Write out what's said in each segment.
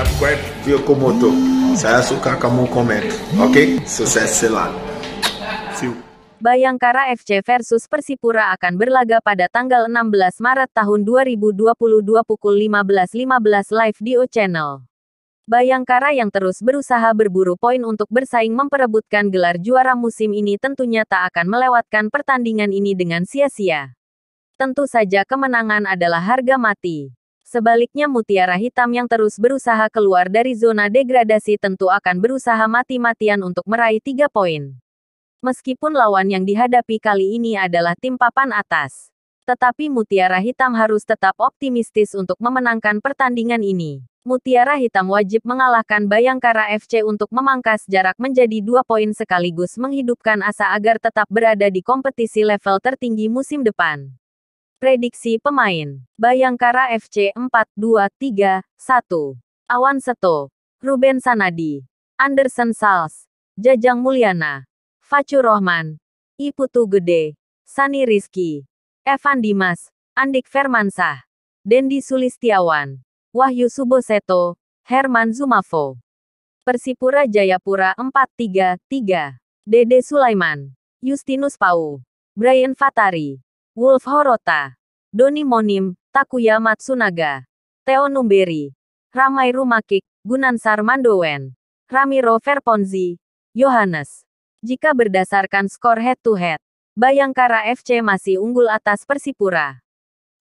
subscribe Biokomoto. Saya suka kamu komen. Oke, okay? sukses selalu. Bayangkara FC versus Persipura akan berlaga pada tanggal 16 Maret tahun 2022 pukul 15.15 .15 live di O Channel. Bayangkara yang terus berusaha berburu poin untuk bersaing memperebutkan gelar juara musim ini tentunya tak akan melewatkan pertandingan ini dengan sia-sia. Tentu saja kemenangan adalah harga mati. Sebaliknya mutiara hitam yang terus berusaha keluar dari zona degradasi tentu akan berusaha mati-matian untuk meraih tiga poin. Meskipun lawan yang dihadapi kali ini adalah tim papan atas. Tetapi mutiara hitam harus tetap optimistis untuk memenangkan pertandingan ini. Mutiara hitam wajib mengalahkan Bayangkara FC untuk memangkas jarak menjadi dua poin sekaligus menghidupkan asa agar tetap berada di kompetisi level tertinggi musim depan. Prediksi pemain. Bayangkara FC 4-2-3-1. Awan Seto. Ruben Sanadi. Anderson Sals. Jajang Mulyana. Facu Rohman. Iputu Gede. Sani Rizki. Evan Dimas. Andik Firmansah. Dendi Sulistiawan. Wahyu Suboseto. Herman Zumafo. Persipura Jayapura 4-3-3. Dede Sulaiman. Justinus Pau. Brian Fatari. Wolf Horota, Doni Monim, Takuya Matsunaga, Teo Numberi, Ramai Rumakik, Gunansar Mandowen, Ramiro Verponzi, Yohanes. Jika berdasarkan skor head-to-head, -head, Bayangkara FC masih unggul atas Persipura.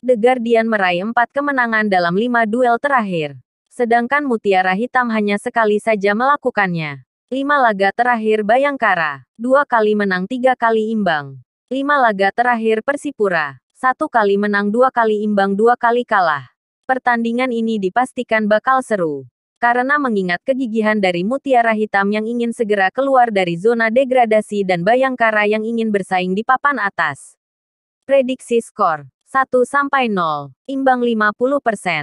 The Guardian meraih empat kemenangan dalam lima duel terakhir. Sedangkan Mutiara Hitam hanya sekali saja melakukannya. Lima laga terakhir Bayangkara, dua kali menang tiga kali imbang. 5 laga terakhir Persipura. Satu kali menang dua kali imbang dua kali kalah. Pertandingan ini dipastikan bakal seru. Karena mengingat kegigihan dari Mutiara Hitam yang ingin segera keluar dari zona degradasi dan Bayangkara yang ingin bersaing di papan atas. Prediksi skor 1-0, imbang 50%.